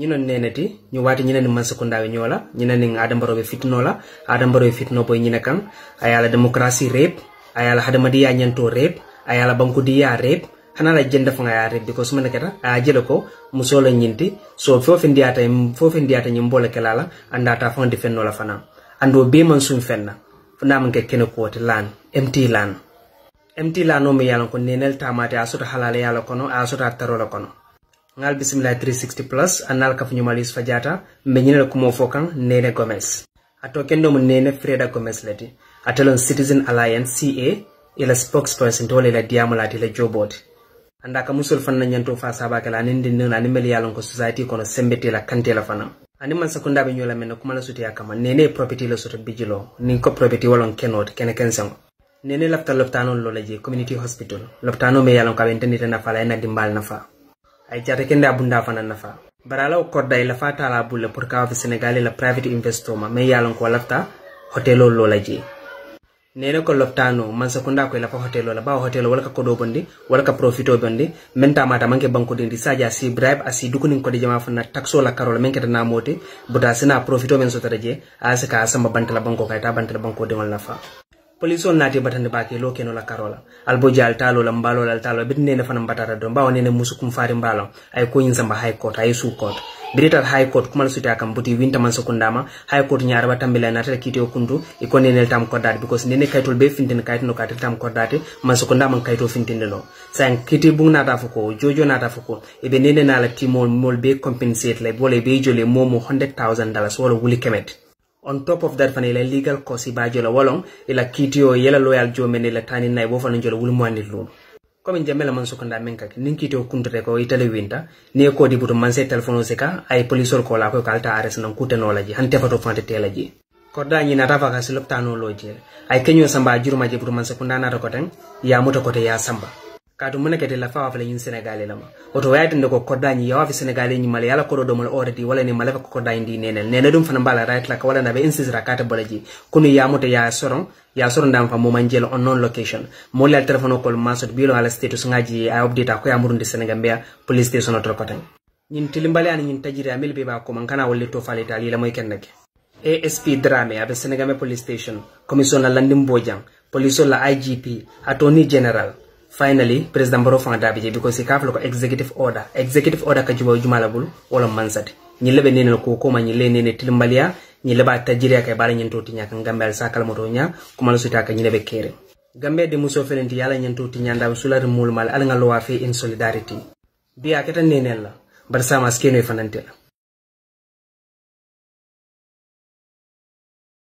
ñinon nenati ñu wati ñinen man sekundawi ñola ñinen adam baro be fitno la adam baro be fitno boy ñine kan ayala demokrasi rep ayala hadamadiya ñanto rep ayala bankudiya rep hana la jenda fanga ya rep diko aja loko a jelo ko musola ñinti so fofu ndiyata fofu ndiyata ñim kelala andata fon defenno la fana ando be man sun fenna fana man ke kene ko lan mt lan mt lan no me yalan ko nenel tamate asota halala yalo no asota tarola kono ngal bismillah 360 plus anal ka fuñu malis fajata ko mo fokan nene gomez ato kendo mu nene freda gomez leti atelon citizen alliance ca ila spokesperson to la diamo lati la jobot anda ka musul fanna nyanto fa saba kala nin din ni mel yalon ko society ko no sembeti la kante la fanam ani man sakunda be nyola men ko mala suti akama nene property la suti bijilo ni ko property walon kenot kene kensan nene lafta loftano lolaje community hospital loftano me yalon ka be tendita na la na dimbal na fa ay jata kende a fana nafa bara la o korda lafa tala bulle pour ka fe sénégal la private investor ma mais yalon ko lafta hotelol lo la je nene ko loftano man sakunda ko lafa hotelo la ba hotelo wala ka kodo bondi wala ka profito bondi men mata manke banko dendi saja si bribe asi dukunin ko de jama fana taxo la karol men na moti buta sina profito men sotare je asaka asamba bantala banko kay bantala banko de wala fa poliso naati batande baake lo keno la karola albo jaal taalo la mbaalo la taalo bit nene fana mbatata do mbawa nene musu kum faari mbaalo ay ko yin samba high court ay su court birital high court kumal suta kam buti winta man sokundama high court nyaar ba tambila naata kiti o e ko nene tam koddaade because nene kaytol be fintin kayto no kayto tam koddaade man sokundama kayto fintin no san kiti bung naata fuko jojo naata fuko e be nene nala timol mol be compensate lay bole be jole momo 100000 dollars wala wuli kemet on top of that fana legal cause i bajo la wolong ila kitio yela loyal jo men ila tani nay bo fana jolo wul moani lum comme jamela man sokanda men kak nin kitio kuntre ko itale winta ne ko di buto man se telephone se ka ay police ko la ko kalta ares nan kuteno la ji hante fato fante tela ji ni ñina tafa ka siloptano lo jere ay keño samba juruma je buto man sokanda na to ya moto kote ya samba kaatu mu nekete la fawa fala ñin sénégalais la ma oto wayatinde ko koddañi yawa fi sénégalais ñi mala yala koɗo ɗomol oreti wala ni mala fa ko koddañi nene ɗum fana mbala right la ka wala naɓe insisra kata bala ji ya soron ya soron dam fa on non location mo lal téléphone kol masot bilo ala status ngaji a update a ko yamurundi police station otol kotañ tilimbali ani ñin tajiri amil be ba ko man kana wolle to falita asp drame abe sénégamé police station commission la landimbo jang police la igp atoni general finally president baro fanga dabije because he kaflo ko executive order executive order ka jibo jumala bulu wala mansade ñille be nene ko ko ma ñille nene tilmbaliya ñille ba tajiriya kay bara ñen toti ñaka ngambel sakal moto nya kuma lu sita ka ñille be kere gambe de muso felenti yala ñen toti ñanda sular mulmal al ngal wa fi in solidarity biya ketan nene la bar sama skene fanante la